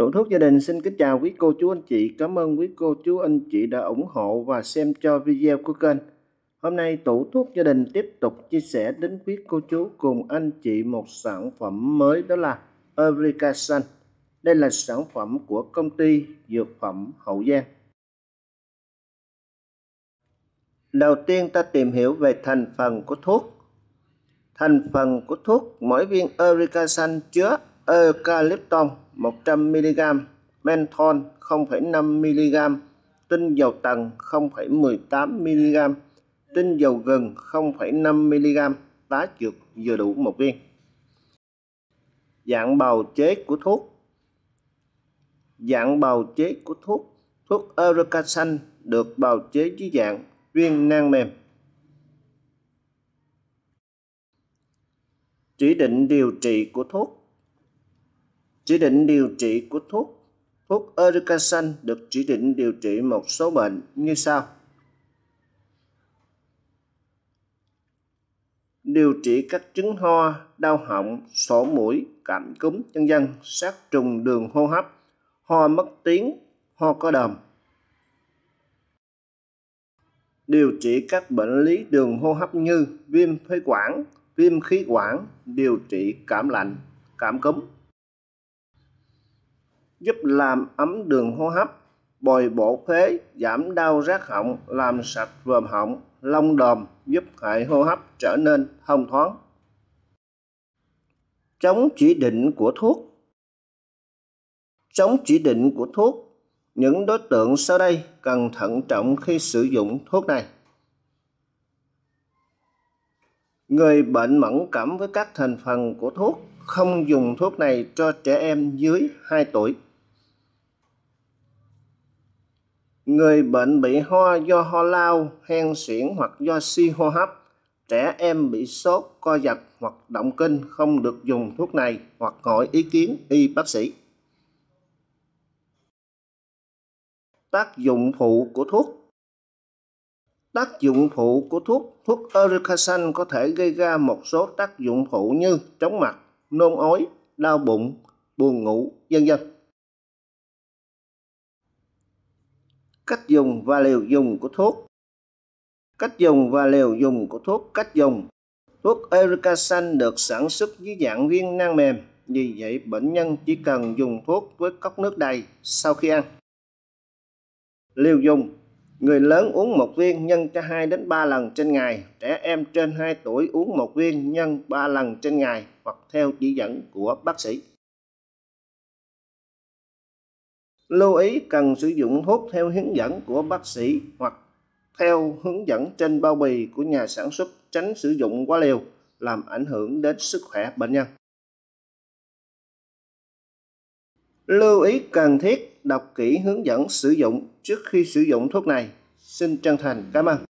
Tủ thuốc gia đình xin kính chào quý cô chú anh chị. Cảm ơn quý cô chú anh chị đã ủng hộ và xem cho video của kênh. Hôm nay tủ thuốc gia đình tiếp tục chia sẻ đến quý cô chú cùng anh chị một sản phẩm mới đó là Eureka Đây là sản phẩm của công ty dược phẩm Hậu Giang. Đầu tiên ta tìm hiểu về thành phần của thuốc. Thành phần của thuốc mỗi viên Eureka chứa eucalypton 100mg, menthol 0,5mg, tinh dầu tần 0,18mg, tinh dầu gừng 0,5mg, tá dược vừa đủ một viên. Dạng bào chế của thuốc Dạng bào chế của thuốc Thuốc Erica xanh được bào chế dưới dạng viên nang mềm. Chỉ định điều trị của thuốc chỉ định điều trị của thuốc Thuốc Ericasan được chỉ định điều trị một số bệnh như sau. Điều trị các chứng ho, đau họng, sổ mũi, cảm cúm, nhân dân, sát trùng đường hô hấp, ho mất tiếng, ho có đờm. Điều trị các bệnh lý đường hô hấp như viêm phế quản, viêm khí quản, điều trị cảm lạnh, cảm cúm giúp làm ấm đường hô hấp, bồi bổ phế, giảm đau rát họng, làm sạch vòm họng, lông đờm, giúp hệ hô hấp trở nên thông thoáng. Chống chỉ định của thuốc Chống chỉ định của thuốc những đối tượng sau đây cần thận trọng khi sử dụng thuốc này. Người bệnh mẫn cảm với các thành phần của thuốc không dùng thuốc này cho trẻ em dưới 2 tuổi. người bệnh bị ho do ho lao, hen suyễn hoặc do suy hô hấp, trẻ em bị sốt, co giật hoặc động kinh không được dùng thuốc này hoặc hỏi ý kiến y bác sĩ. Tác dụng phụ của thuốc Tác dụng phụ của thuốc, thuốc Ericasan có thể gây ra một số tác dụng phụ như chóng mặt, nôn ói, đau bụng, buồn ngủ, vân vân. cách dùng và liều dùng của thuốc cách dùng và liều dùng của thuốc cách dùng thuốc erica được sản xuất dưới dạng viên nang mềm vì vậy bệnh nhân chỉ cần dùng thuốc với cốc nước đầy sau khi ăn liều dùng Người lớn uống một viên nhân cho 2 đến 3 lần trên ngày, trẻ em trên 2 tuổi uống một viên nhân 3 lần trên ngày hoặc theo chỉ dẫn của bác sĩ. lưu ý cần sử dụng thuốc theo hướng dẫn của bác sĩ hoặc theo hướng dẫn trên bao bì của nhà sản xuất tránh sử dụng quá liều làm ảnh hưởng đến sức khỏe bệnh nhân. Lưu ý cần thiết đọc kỹ hướng dẫn sử dụng trước khi sử dụng thuốc này. Xin chân thành cảm ơn.